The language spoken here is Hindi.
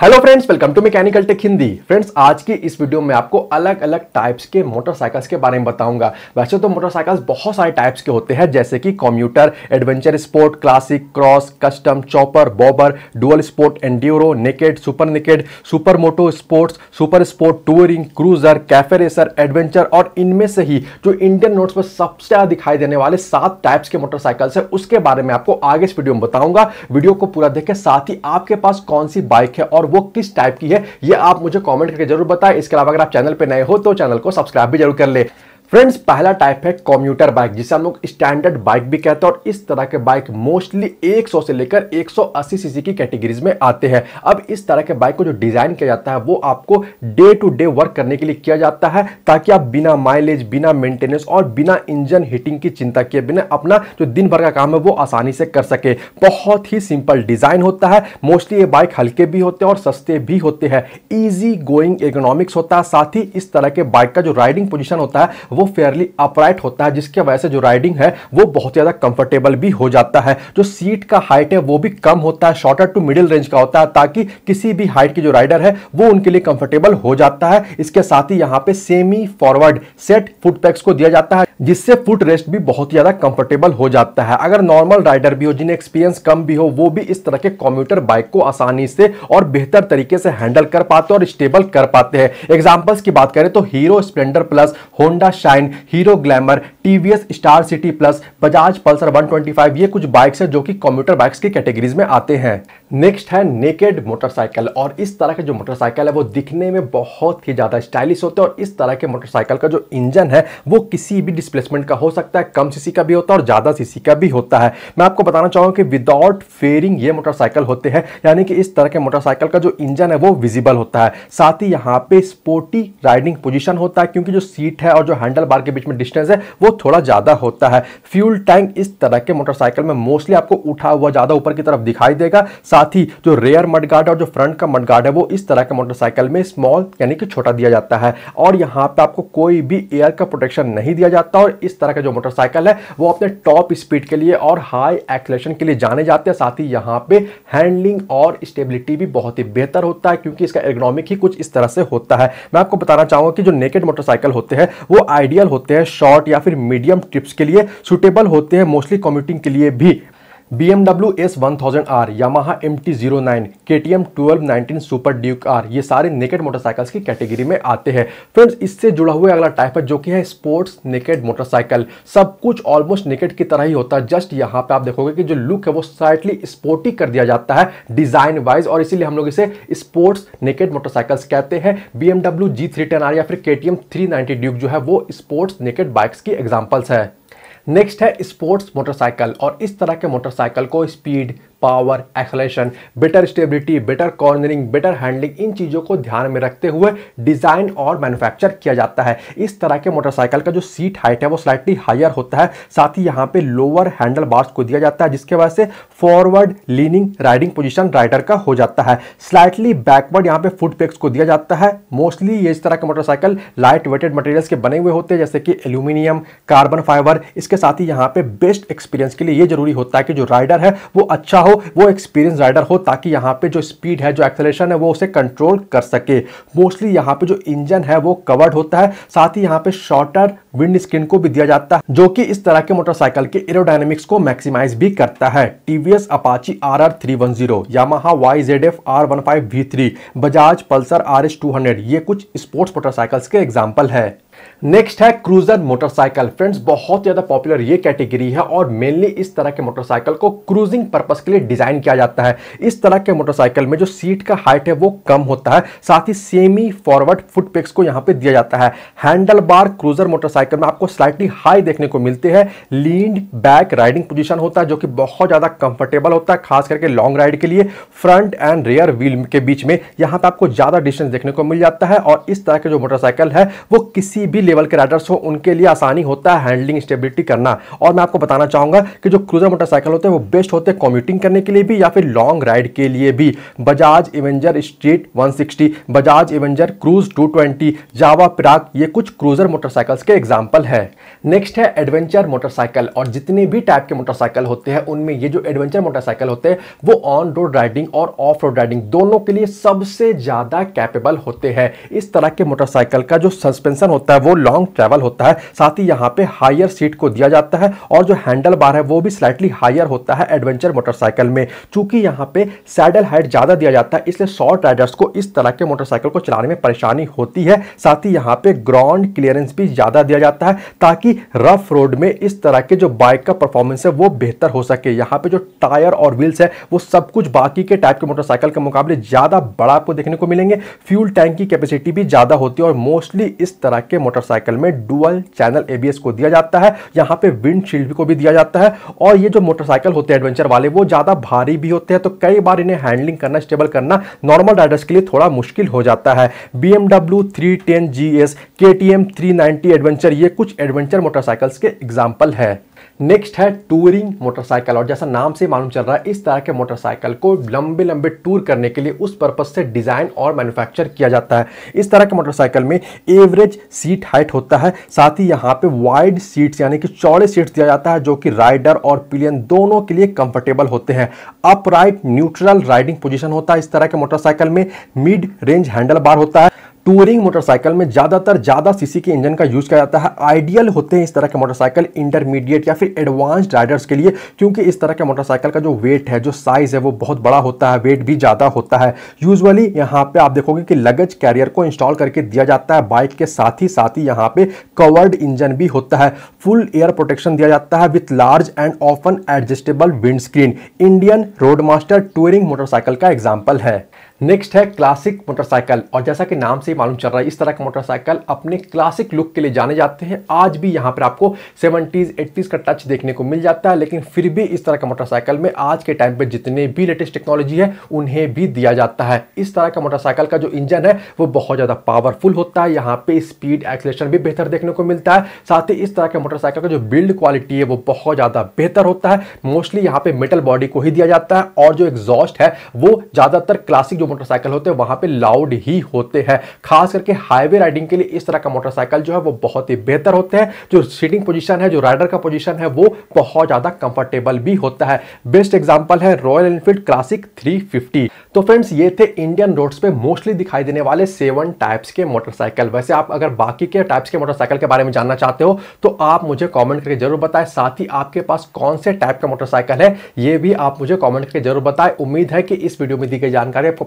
hello friends welcome to mechanical tech Hindi friends आज की इस वीडियो में आपको अलग अलग टाइप्स के मोटरसाइकिल्स के बारे में बताऊंगा वैसे तो मोटरसाइकिल्स बहुत सारे टाइप्स के होते हैं जैसे कि commuter adventure sport classic cross custom chopper bobber dual sport enduro naked super naked super moto sports super sport touring cruiser cafe racer adventure और इनमें से ही जो इंडियन नोट्स पर सबसे ज़्यादा दिखाई देने वाले सात टाइप्स के मोटरसाइकिल्स है उसके बारे में आपको आगे इस वीडियो में बताऊंगा वीडियो को पूरा देखें साथ ही आपके पास कौन सी बाइक है और और वो किस टाइप की है ये आप मुझे कॉमेंट करके जरूर बताएं इसके अलावा अगर आप चैनल पर नए हो तो चैनल को सब्सक्राइब भी जरूर कर ले फ्रेंड्स पहला टाइप है कॉम्यूटर बाइक जिसे हम लोग स्टैंडर्ड बाइक भी कहते हैं और इस तरह के बाइक मोस्टली 100 से लेकर 180 सीसी की कैटेगरीज में आते हैं अब इस तरह के बाइक को जो डिज़ाइन किया जाता है वो आपको डे टू डे वर्क करने के लिए किया जाता है ताकि आप बिना माइलेज बिना मेंटेनेंस और बिना इंजन हीटिंग की चिंता किए बिना अपना जो दिन भर का काम है वो आसानी से कर सके बहुत ही सिंपल डिज़ाइन होता है मोस्टली ये बाइक हल्के भी होते हैं और सस्ते भी होते हैं ईजी गोइंग इकोनॉमिक्स होता है साथ ही इस तरह के बाइक का जो राइडिंग पोजिशन होता है वो फेयरली अपराइट होता है जिसकी वजह से जो राइडिंग है वो बहुत ज़्यादा कंफर्टेबल भी हो जाता है जो सीट का हाइट है वो भी कम होता है शॉर्टर टू मिडिल रेंज का होता है ताकि किसी भी हाइट के जो राइडर है वो उनके लिए कंफर्टेबल हो जाता है इसके साथ ही यहाँ पे semi forward set foot pegs को दिया जाता है जिससे फुट रेस्ट भी बहुत ज़्यादा कंफर्टेबल हो जाता है अगर नॉर्मल राइडर भी हो जिन्हें एक्सपीरियंस कम भी हो वो भी इस तरह के कॉम्प्यूटर बाइक को आसानी से और बेहतर तरीके से हैंडल कर पाते और स्टेबल कर पाते हैं एग्जाम्पल्स की बात करें तो Hero Splendor Plus Honda Shine Hero Glamour TVS Star City Plus Bajaj Pulsar 125 ये कुछ बाइक्स है जो कि कॉम्प्यूटर बाइक्स की कैटेगरीज में आते हैं नेक्स्ट है नेकेड मोटरसाइकिल और इस तरह के जो मोटरसाइकिल है वो दिखने में बहुत ही ज़्यादा स्टाइलिश होते हैं और इस तरह के मोटरसाइकिल का जो इंजन है वो किसी भी डिस्प्लेसमेंट का हो सकता है कम सीसी का भी होता है और ज़्यादा सीसी का भी होता है मैं आपको बताना चाहूंगा कि विदाउट फेयरिंग ये मोटरसाइकिल होते हैं यानी कि इस तरह के मोटरसाइकिल का जो इंजन है वो विजिबल होता है साथ ही यहाँ पे स्पोर्टी राइडिंग पोजिशन होता है क्योंकि जो सीट है और जो हैंडल हैंडल बार के बीच में डिस्टेंस है वो थोड़ा ज़्यादा होता है फ्यूल टैंक इस तरह के मोटरसाइकिल में मोस्टली आपको उठा हुआ ज़्यादा ऊपर की तरफ दिखाई देगा साथ ही जो रेयर मडगार्ड और जो फ्रंट का मडगार्ड है वो इस तरह के मोटरसाइकिल में स्मॉल यानी कि छोटा दिया जाता है और यहाँ पे आपको कोई भी एयर का प्रोटेक्शन नहीं दिया जाता और इस तरह का जो मोटरसाइकिल है वो अपने टॉप स्पीड के लिए और हाई एक्सलेशन के लिए जाने जाते हैं साथ ही यहाँ पे हैंडलिंग और स्टेबिलिटी भी बहुत ही बेहतर होता है क्योंकि इसका एग्नोमिक ही कुछ इस तरह से होता है मैं आपको बताना चाहूंगा कि जो नेकेड मोटरसाइकिल होते हैं वो आई आइडियल होते हैं शॉर्ट या फिर मीडियम ट्रिप्स के लिए सुटेबल होते हैं मोस्टली कम्यूटिंग के लिए भी B M W S one thousand R Yamaha M T zero nine K T M twelve nineteen super Duke R ये सारे नेकेड मोटरसाइकिल्स की कैटेगरी में आते हैं फ्रेंड्स इससे जुड़ा हुआ अगला टाइप है जो कि है स्पोर्ट्स नेकेड मोटरसाइकिल सब कुछ ऑलमोस्ट नेकेड की तरह ही होता है जस्ट यहाँ पे आप देखोगे कि जो लुक है वो स्लाइटली स्पोर्टी कर दिया जाता है डिजाइन वाइज और इसीलिए हम लोग इसे स्पोर्ट्स नेकेड मोटरसाइकिल्स कहते हैं B M W G three ten R या फिर K T M three ninety Duke जो है वो स्पोर्ट्स नेकेड बाइक्स की एग्जाम्पल्स है नेक्स्ट है स्पोर्ट्स मोटरसाइकिल और इस तरह के मोटरसाइकिल को speed power acceleration better stability better cornering better handling इन चीज़ों को ध्यान में रखते हुए डिज़ाइन और मैन्युफैक्चर किया जाता है इस तरह के मोटरसाइकिल का जो सीट हाइट है वो स्लाइटली हायर होता है साथ ही यहाँ पे लोअर हैंडल बार्स को दिया जाता है जिसके वजह से forward leaning riding position rider का हो जाता है स्लाइटली बैकवर्ड यहाँ पे फुट पेक्स को दिया जाता है मोस्टली ये इस तरह के मोटरसाइकिल लाइट वेटेड मटेरियल्स के बने हुए होते हैं जैसे कि एल्यूमिनियम कार्बन फाइबर इसके साथ ही यहाँ पे बेस्ट एक्सपीरियंस के लिए ये जरूरी होता है कि जो राइडर है वो अच्छा हो वो एक्सपीरियंस राइडर हो ताकि यहाँ पे जो स्पीड है जो एक्सेलेशन है वो उसे कंट्रोल कर सके मोस्टली यहाँ पे जो इंजन है वो कवर्ड होता है साथ ही यहाँ पे शॉर्टर विंड स्क्रीन को भी दिया जाता है जो कि इस तरह के मोटरसाइकिल के एरोडायनेमिक्स को मैक्सिमाइज भी करता है TVS Apache R R three one zero Y Z F R one five V three Bajaj Pulsar R S two hundred ये कुछ स्पोर्ट्स मोटरसाइकिल्स के एग्जाम्पल है नेक्स्ट है क्रूजर मोटरसाइकिल फ्रेंड्स बहुत ज़्यादा पॉपुलर ये कैटेगरी है और मेनली इस तरह के मोटरसाइकिल को क्रूजिंग पर्पस के लिए डिज़ाइन किया जाता है इस तरह के मोटरसाइकिल में जो सीट का हाइट है वो कम होता है साथ ही सेमी फॉरवर्ड फुटपेक्स को यहाँ पे दिया जाता है handle bar cruiser motorcycle cycle में आपको स्लाइटली हाई देखने को मिलते हैं लीड बैक राइडिंग पोजीशन होता है जो कि बहुत ज़्यादा कंफर्टेबल होता है खास करके लॉन्ग राइड के लिए फ्रंट एंड रियर व्हील के बीच में यहां पर आपको ज़्यादा डिस्टेंस देखने को मिल जाता है और इस तरह के जो मोटरसाइकिल है वो किसी भी लेवल के राइडर्स हो उनके लिए आसानी होता है हैंडलिंग स्टेबिलिटी करना और मैं आपको बताना चाहूंगा कि जो क्रूजर मोटरसाइकिल होते हैं वो बेस्ट होते हैं कॉम्यूटिंग करने के लिए भी या फिर लॉन्ग राइड के लिए भी Bajaj Avenger Street 160 Bajaj Avenger Cruise 220 Jawa Perak ये कुछ क्रूजर मोटरसाइकिल्स के एग्जाम एग्जाम्पल है नेक्स्ट है एडवेंचर मोटरसाइकिल और जितने भी टाइप के मोटरसाइकिल होते हैं उनमें ये जो एडवेंचर मोटरसाइकिल होते हैं वो ऑन रोड राइडिंग और ऑफ रोड राइडिंग दोनों के लिए सबसे ज़्यादा कैपेबल होते हैं इस तरह के मोटरसाइकिल का जो सस्पेंसन होता है वो लॉन्ग ट्रैवल होता है साथ ही यहाँ पे हायर सीट को दिया जाता है और जो हैंडल बार है वो भी स्लाइटली हायर होता है एडवेंचर मोटरसाइकिल में चूंकि यहाँ पे सैडल हाइट ज़्यादा दिया जाता है इसलिए शॉर्ट राइडर्स को इस तरह के मोटरसाइकिल को चलाने में परेशानी होती है साथ ही यहाँ पे ग्राउंड क्लियरेंस भी ज़्यादा दिया जाता जाता है ताकि रफ रोड में इस तरह के जो बाइक का परफॉर्मेंस है वो बेहतर हो सके यहाँ पे जो टायर और व्हील्स है वो सब कुछ बाकी के टाइप के मोटरसाइकिल के मुकाबले ज़्यादा बड़ा आपको देखने को मिलेंगे फ्यूल टैंक की कैपेसिटी भी ज़्यादा होती है और मोस्टली इस तरह के मोटरसाइकिल में डुअल चैनल एबीएस को दिया जाता है यहाँ पे विंडशील्ड को भी दिया जाता है और ये जो मोटरसाइकिल होते हैं एडवेंचर वाले वो ज़्यादा भारी भी होते हैं तो कई बार इन्हें हैंडलिंग करना स्टेबल करना नॉर्मल राइडर्स के लिए थोड़ा मुश्किल हो जाता है B MW three ten G S K T M three ninety adventure adventure ये कुछ एडवेंचर मोटरसाइकिल्स के एग्जाम्पल है नेक्स्ट है टूरिंग मोटरसाइकिल और जैसा नाम से मालूम चल रहा है इस तरह के मोटरसाइकिल को लंबे लंबे टूर करने के लिए उस पर्पज से डिज़ाइन और मैन्युफैक्चर किया जाता है इस तरह के मोटरसाइकिल में एवरेज सीट हाइट होता है साथ ही यहाँ पे वाइड सीट्स यानी कि चौड़े सीट्स दिया जाता है जो कि राइडर और पिलियन दोनों के लिए कंफर्टेबल होते हैं अपराइट न्यूट्रल राइडिंग पोजिशन होता है इस तरह के मोटरसाइकिल में मिड रेंज हैंडल बार होता है टूरिंग मोटरसाइकिल में ज़्यादातर ज़्यादा सीसी के इंजन का यूज किया जाता है आइडियल होते हैं इस तरह के मोटरसाइकिल इंटरमीडिएट या फिर एडवांस्ड राइडर्स के लिए क्योंकि इस तरह के मोटरसाइकिल का जो वेट है जो साइज़ है वो बहुत बड़ा होता है वेट भी ज़्यादा होता है यूजअली यहाँ पे आप देखोगे कि लगेज कैरियर को इंस्टॉल करके दिया जाता है बाइक के साथ ही साथ ही यहाँ पे कवर्ड इंजन भी होता है फुल एयर प्रोटेक्शन दिया जाता है with large and often adjustable windscreen Indian Roadmaster touring motorcycle का एग्जाम्पल है नेक्स्ट है क्लासिक मोटरसाइकिल और जैसा कि नाम से ही मालूम चल रहा है इस तरह का मोटरसाइकिल अपने क्लासिक लुक के लिए जाने जाते हैं आज भी यहाँ पर आपको 70s 80s का टच देखने को मिल जाता है लेकिन फिर भी इस तरह का मोटरसाइकिल में आज के टाइम पर जितने भी लेटेस्ट टेक्नोलॉजी है उन्हें भी दिया जाता है इस तरह का मोटरसाइकिल का जो इंजन है वो बहुत ज़्यादा पावरफुल होता है यहाँ पर स्पीड एक्सलेशन भी बेहतर देखने को मिलता है साथ ही इस तरह के मोटरसाइकिल का जो बिल्ड क्वालिटी है वो बहुत ज़्यादा बेहतर होता है मोस्टली यहाँ पर मेटल बॉडी को ही दिया जाता है और जो एग्जॉस्ट है वो ज़्यादातर क्लासिक मोटरसाइकिल होते हैं वहां पे लाउड ही होते हैं खास करके हाईवे राइडिंग के लिए इस तरह का मोटरसाइकिल जो है वो बहुत ही बेहतर होते हैं जो सीटिंग पोजिशन है जो राइडर का पोजिशन है वो बहुत ज़्यादा कंफर्टेबल भी होता है बेस्ट एग्जाम्पल है रॉयल एनफील्ड क्लासिक थ्री तो फ्रेंड्स ये थे इंडियन रोड्स पे मोस्टली दिखाई देने वाले सेवन टाइप्स के मोटरसाइकिल वैसे आप अगर बाकी के टाइप्स के मोटरसाइकिल के बारे में जानना चाहते हो तो आप मुझे कमेंट करके जरूर बताएं साथ ही आपके पास कौन से टाइप का मोटरसाइकिल है ये भी आप मुझे कमेंट करके जरूर बताएं उम्मीद है कि इस वीडियो में दी गई जानकारी आपको